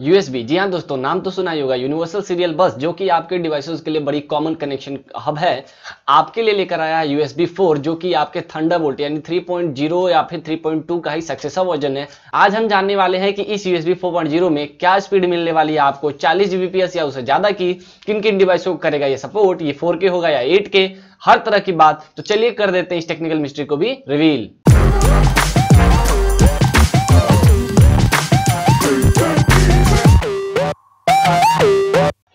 USB जी हाँ दोस्तों नाम तो सुना ही होगा यूनिवर्सल सीरियल बस जो कि आपके डिवाइसेस के लिए बड़ी कॉमन कनेक्शन हब है आपके लिए लेकर आया यूएसबी फोर जो कि आपके थंडरबोल्ट यानी 3.0 या फिर 3.2 का ही सक्सेसर वर्जन है आज हम जानने वाले हैं कि इस यूएसबी 4.0 में क्या स्पीड मिलने वाली है आपको चालीस जीबीपीएस या उससे ज्यादा की किन किन डिवाइसों को करेगा ये सपोर्ट ये फोर होगा या एट हर तरह की बात तो चलिए कर देते हैं इस टेक्निकल मिस्ट्री को भी रिवील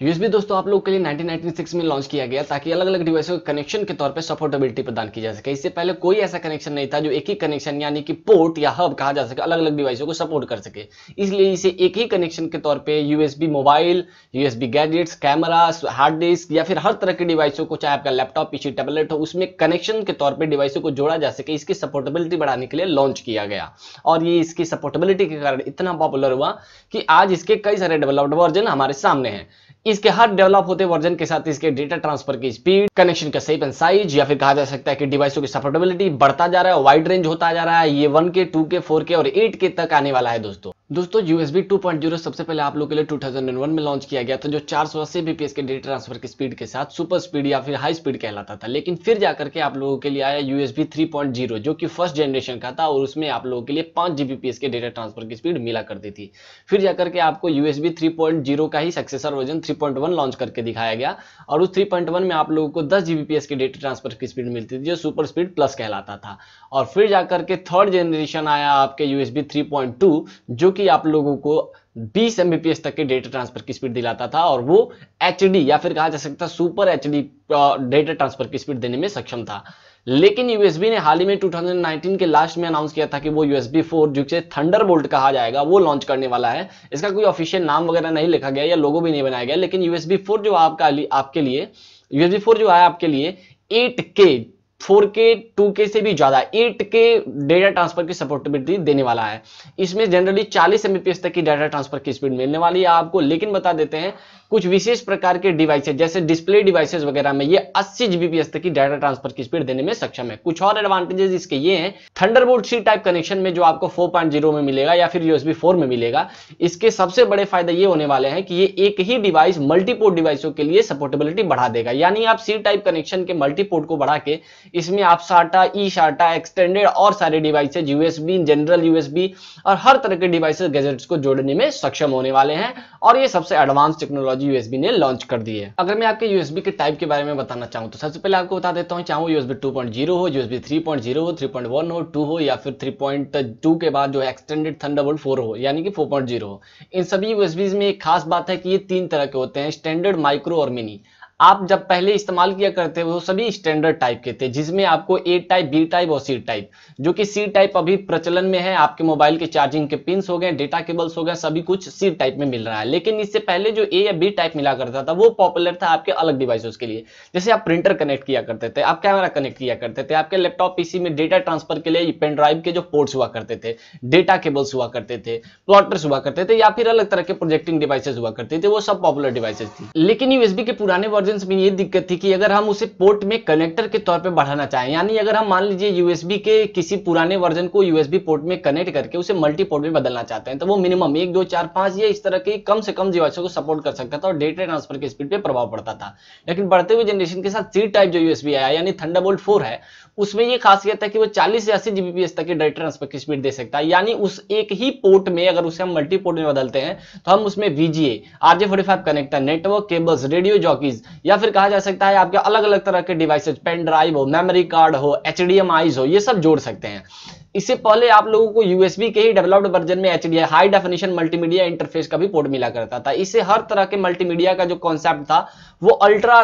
यूएसबी दोस्तों आप लोग के लिए 1996 में लॉन्च किया गया ताकि अलग अलग डिवाइसों के कनेक्शन के तौर पर सपोर्टेबिलिटी प्रदान की जा सके इससे पहले कोई ऐसा कनेक्शन नहीं था जो एक ही कनेक्शन यानी कि पोर्ट या हब कहा जा सके अलग अलग डिवाइसों को सपोर्ट कर सके इसलिए इसे एक ही कनेक्शन के तौर पर USB mobile USB gadgets camera hard disk या फिर हर तरह के डिवाइसों को चाहे आपका लैपटॉप पीछे टैबलेट हो उसमें कनेक्शन के तौर पर डिवाइसों को जोड़ा जा सके इसकी सपोर्टेबिलिटी बढ़ाने के लिए लॉन्च किया गया और ये इसकी सपोर्टेबिलिटी के कारण इतना पॉपुलर हुआ कि आज इसके कई सारे डेवलप्ड वर्जन हमारे सामने हैं इसके हर डेवलप होते वर्जन के साथ इसके डेटा ट्रांसफर की स्पीड कनेक्शन का सेप एंड साइज या फिर कहा जा सकता है कि डिवाइसों की सपोर्टेबिलिटी बढ़ता जा रहा है वाइड रेंज होता जा रहा है ये वन के टू के फोर के और एट के तक आने वाला है दोस्तों दोस्तों USB 2.0 सबसे पहले आप लोगों के लिए 2001 में लॉन्च किया गया था जो 480 सौ अस्सी बीपीएस के डेटा ट्रांसफर की स्पीड के साथ सुपर स्पीड या फिर हाई स्पीड कहलाता था लेकिन फिर जाकर के आप लोगों के लिए आया USB 3.0 जो कि फर्स्ट जनरेशन का था और उसमें आप लोगों के लिए पांच जीबीपीएस के डेटा ट्रांसफर की स्पीड मिला करती थी फिर जाकर के आपको USB 3.0 का ही सक्सेसर वर्जन 3.1 लॉन्च करके दिखाया गया और उस 3.1 में आप लोगों को दस जीबीपीएस के डेटा ट्रांसफर की स्पीड मिलती थी जो सुपर स्पीड प्लस कहलाता था और फिर जाकर के थर्ड जनरेशन आया आपके USB 3.2 जो कि आप लोगों को 20 एमबीपीएस तक के डेटा ट्रांसफर की स्पीड दिलाता था और वो एच या फिर कहा जा सकता सुपर एच डेटा ट्रांसफर की स्पीड देने में सक्षम था लेकिन यूएसबी ने हाल ही में 2019 के लास्ट में अनाउंस किया था कि वो यूएसबी फोर जिसे बोल्ट कहा जाएगा वो लॉन्च करने वाला है इसका कोई ऑफिशियल नाम वगैरह नहीं लिखा गया या लोगो भी नहीं बनाया गया लेकिन यूएसबी फोर जो आपका आपके लिए यूएसबी फोर जो है आपके लिए एट के 4K, 2K से भी ज्यादा 8K डेटा ट्रांसफर की सपोर्टेबिलिटी देने वाला है इसमें जनरली 40 एमबीपीएस तक की डेटा ट्रांसफर की स्पीड मिलने वाली है आपको लेकिन बता देते हैं कुछ विशेष प्रकार के डिवाइसेज जैसे डिस्प्ले डिवाइसेज वगैरह में ये 80 जीबीपीएस तक की डाटा ट्रांसफर की स्पीड देने में सक्षम है कुछ और एडवांटेजेस इसके ये हैं थंडरबोल्ट सी टाइप कनेक्शन में जो आपको 4.0 में मिलेगा या फिर यूएसबी 4 में मिलेगा इसके सबसे बड़े फायदा ये होने वाले हैं कि ये एक ही डिवाइस मल्टीपोर्ट डिवाइसों के लिए सपोर्टेबिलिटी बढ़ा देगा यानी आप सी टाइप कनेक्शन के मल्टीपोर्ट को बढ़ा के इसमें आप साटा ई साटा एक्सटेंडेड और सारे डिवाइसेज यूएसबी जनरल यूएसबी और हर तरह के डिवाइसेज गैजेट्स को जोड़ने में सक्षम होने वाले हैं और ये सबसे एडवांस टेक्नोलॉजी यूएसबी ने लॉन्च कर दी है अगर मैं आपके यूएसबी के टाइप के बारे में बताना चाहूँ तो सबसे पहले आपको बता देता हूँ चाहे यूएसबी टू हो यूएसबी थ्री हो थ्री हो टू हो या फिर थ्री के बाद जो एक्सटेंडेड थंडरबोल्ट फोर हो यानी कि फोर हो इन सभी यूएसबीज में एक खास बात है कि ये तीन तरह के होते हैं स्टैंडर्ड माइक्रो और मिनी आप जब पहले इस्तेमाल किया करते वो सभी स्टैंडर्ड टाइप के थे जिसमें आपको ए टाइप बी टाइप और सी टाइप जो कि सी टाइप अभी प्रचलन में है आपके मोबाइल के चार्जिंग के पिंस हो गए डेटा केबल्स हो गए सभी कुछ सी टाइप में मिल रहा है लेकिन इससे पहले जो ए या बी टाइप मिला करता था वो पॉपुलर था आपके अलग डिवाइसेस के लिए जैसे आप प्रिंटर कनेक्ट किया करते थे आप कैमरा कनेक्ट किया करते थे आपके लैपटॉप पीसी में डेटा ट्रांसफर के लिए पेन ड्राइव के जो पोर्ट्स हुआ करते थे डेटा केबल्स हुआ करते थे प्लॉटर्स हुआ करते थे या फिर अलग तरह के प्रोजेक्टिंग डिवाइसेज हुआ करते थे वो सब पॉपुलर डिवाइसेस थी लेकिन यूएसबी के पुराने वर्ड कन्वर्जेंस में ये दिक्कत थी कि अगर हम उसे पोर्ट में कनेक्टर के तौर पे बढ़ाना चाहें यानी अगर हम मान लीजिए यूएसबी के किसी पुराने वर्जन को यूएसबी पोर्ट में कनेक्ट करके उसे मल्टी पोर्ट में बदलना चाहते हैं तो वो मिनिमम एक दो चार पांच या इस तरह के कम से कम जीवाशों को सपोर्ट कर सकता था और डेटा ट्रांसफर की स्पीड पर प्रभाव पड़ता था लेकिन बढ़ते हुए जनरेशन के साथ सी टाइप जो यूएसबी आया यानी थंडा बोल्ट है उसमें ये खासियत है कि वो चालीस से अस्सी जीबीपीएस तक की डेटा ट्रांसफर की स्पीड दे सकता है यानी उस एक ही पोर्ट में अगर उसे हम मल्टी पोर्ट में बदलते हैं तो हम उसमें VGA RJ forty connector network cables radio jockeys या फिर कहा जा सकता है आपके अलग अलग तरह के डिवाइसेज पेन ड्राइव हो मेमोरी कार्ड हो एच हो ये सब जोड़ सकते हैं इससे पहले आप लोगों को यूएसबी के ही डेवलप्ड वर्जन में H D high definition multimedia interface का भी पोर्ट मिला करता था इससे हर तरह के मल्टीमीडिया का जो कॉन्सेप्ट था वो अल्ट्रा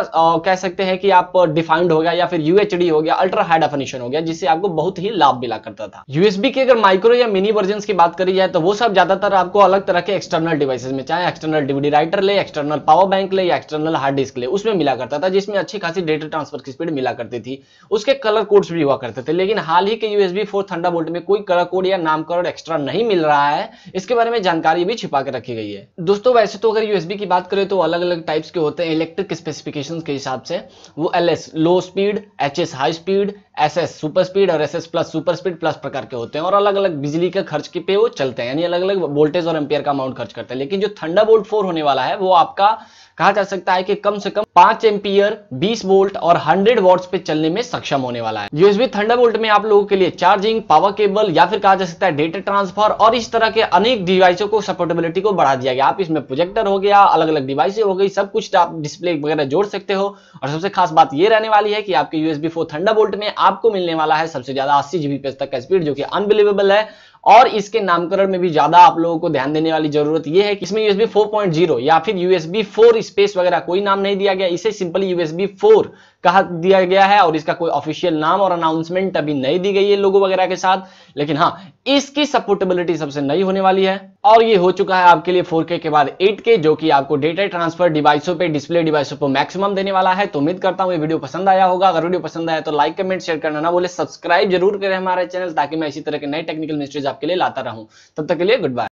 कह सकते हैं कि आप डिफाइंड हो गया या फिर यूएचडी हो गया अल्ट्रा हाई डेफिनेशन हो गया जिससे आपको बहुत ही लाभ मिला करता था यूएसबी के अगर माइक्रो या मिनी वर्जन की बात करी जाए तो वो सब ज्यादातर आपको अलग तरह के एक्सटर्नल डिवाइसेज में चाहे एक्सटर्नल डीवीडी राइटर ले एक्सटर्नल पावर बैंक ले या एक्सटर्नल हार्ड डिस्क ले उसमें मिला करता था जिसमें अच्छी खासी डेटा ट्रांसफर की स्पीड मिला करती थी उसके कलर कोड्स भी हुआ करते थे लेकिन हाल ही के यूएसबी फोर थंडा बोर्ड में कोई कड़ा कोड या नामकरण एक्स्ट्रा नहीं मिल रहा है इसके बारे में जानकारी भी छिपा के रखी गई है दोस्तों वैसे तो अगर यूएसबी की बात करें तो अलग अलग टाइप्स के होते हैं इलेक्ट्रिक स्पेसिफिकेशन के हिसाब से वो L low speed H high speed S S super speed और S S plus super speed plus प्रकार के होते हैं और अलग अलग बिजली के खर्च के पे वो चलते हैं यानी अलग अलग वोल्टेज और एम्पियर का अमाउंट खर्च करते हैं लेकिन जो थंडा बोल्ट फोर होने वाला है वो आपका कहा जा सकता है कि कम से कम पांच एम्पियर बीस वोल्ट और हंड्रेड वॉट्स पे चलने में सक्षम होने वाला है यूएसबी थंडरबोल्ट में आप लोगों के लिए चार्जिंग पावर केबल या फिर कहा जा सकता है डेटा ट्रांसफर और इस तरह के अनेक डिवाइसों को सपोर्टेबिलिटी को बढ़ा दिया गया आप इसमें प्रोजेक्टर हो गया अलग अलग डिवाइस हो गई सब कुछ आप डिस्प्ले वगैरह जोड़ सकते हो और सबसे खास बात यह रहने वाली है कि आपके यूएसबी फोर थंडरबोल्ट में आपको मिलने वाला है सबसे ज्यादा अस्सी जीबी पे तक का स्पीड जो कि अनबिलीवेबल है और इसके नामकरण में भी ज्यादा आप लोगों को ध्यान देने वाली जरूरत यह है कि इसमें यूएसबी 4.0 या फिर यूएसबी 4 स्पेस वगैरह कोई नाम नहीं दिया गया इसे सिंपली यूएसबी 4 कहा दिया गया है और इसका कोई ऑफिशियल नाम और अनाउंसमेंट अभी नहीं दी गई है लोगो वगैरह के साथ लेकिन हाँ इसकी सपोर्टेबिलिटी सबसे नई होने वाली है और ये हो चुका है आपके लिए 4K के बाद 8K जो कि आपको डेटा ट्रांसफर डिवाइसों पे डिस्प्ले डिवाइसों पर मैक्सिमम देने वाला है तो उम्मीद करता हूँ ये वीडियो पसंद आया होगा अगर वीडियो पसंद आया तो लाइक कमेंट शेयर करना ना बोले सब्सक्राइब जरूर करें हमारे चैनल ताकि मैं इसी तरह के नए टेक्निकल मिस्ट्रीज आपके लिए लाता रहूँ तब तक के लिए गुड बाय